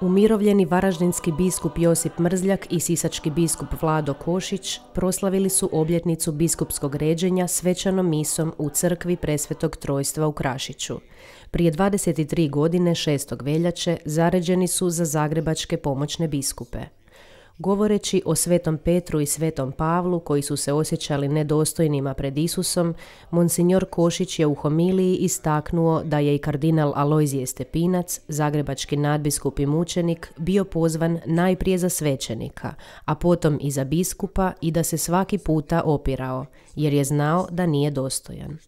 Umirovljeni varaždinski biskup Josip Mrzljak i sisački biskup Vlado Košić proslavili su obljetnicu biskupskog ređenja svečanom misom u crkvi Presvetog Trojstva u Krašiću. Prije 23 godine 6. veljače zaređeni su za zagrebačke pomoćne biskupe. Govoreći o svetom Petru i svetom Pavlu koji su se osjećali nedostojnima pred Isusom, Monsignor Košić je u homiliji istaknuo da je i kardinal Alojzije Stepinac, zagrebački nadbiskup i mučenik, bio pozvan najprije za svećenika, a potom i za biskupa i da se svaki puta opirao, jer je znao da nije dostojan.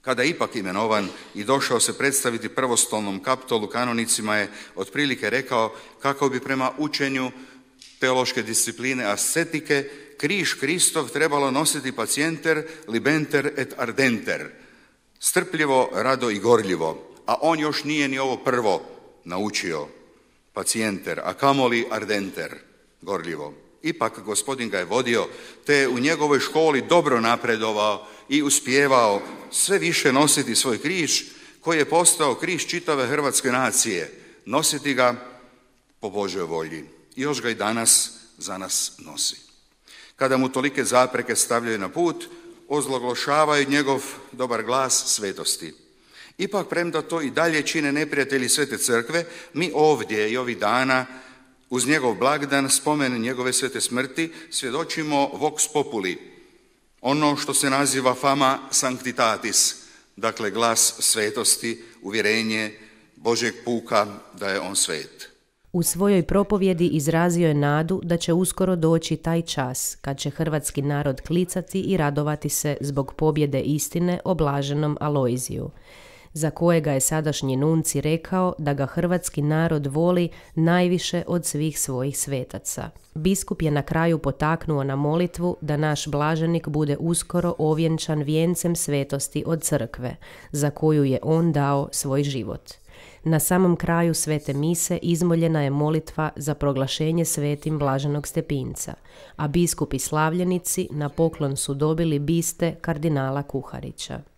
Kada je ipak imenovan i došao se predstaviti prvostolnom kaptolu kanonicima je otprilike rekao kako bi prema učenju teološke discipline ascetike, križ Kristov trebalo nositi pacijenter libenter et ardenter, strpljivo, rado i gorljivo, a on još nije ni ovo prvo naučio, pacijenter, a kamoli ardenter, gorljivo. Ipak gospodin ga je vodio, te je u njegovoj školi dobro napredovao i uspjevao sve više nositi svoj križ, koji je postao križ čitave hrvatske nacije, nositi ga po Božoj volji i još ga i danas za nas nosi. Kada mu tolike zapreke stavljaju na put, ozloglošavaju njegov dobar glas svetosti. Ipak, premda to i dalje čine neprijatelji Svete crkve, mi ovdje i ovih dana uz njegov blagdan, spomen njegove svete smrti, svjedočimo vox populi, ono što se naziva fama sanctitatis, dakle glas svetosti, uvjerenje Božeg puka da je on svet. U svojoj propovjedi izrazio je nadu da će uskoro doći taj čas kad će hrvatski narod klicati i radovati se zbog pobjede istine o blaženom Alojziju, za kojega je sadašnji nunci rekao da ga hrvatski narod voli najviše od svih svojih svetaca. Biskup je na kraju potaknuo na molitvu da naš blaženik bude uskoro ovjenčan vijencem svetosti od crkve, za koju je on dao svoj život. Na samom kraju svete mise izmoljena je molitva za proglašenje svetim Blaženog Stepinca, a biskupi slavljenici na poklon su dobili biste kardinala Kuharića.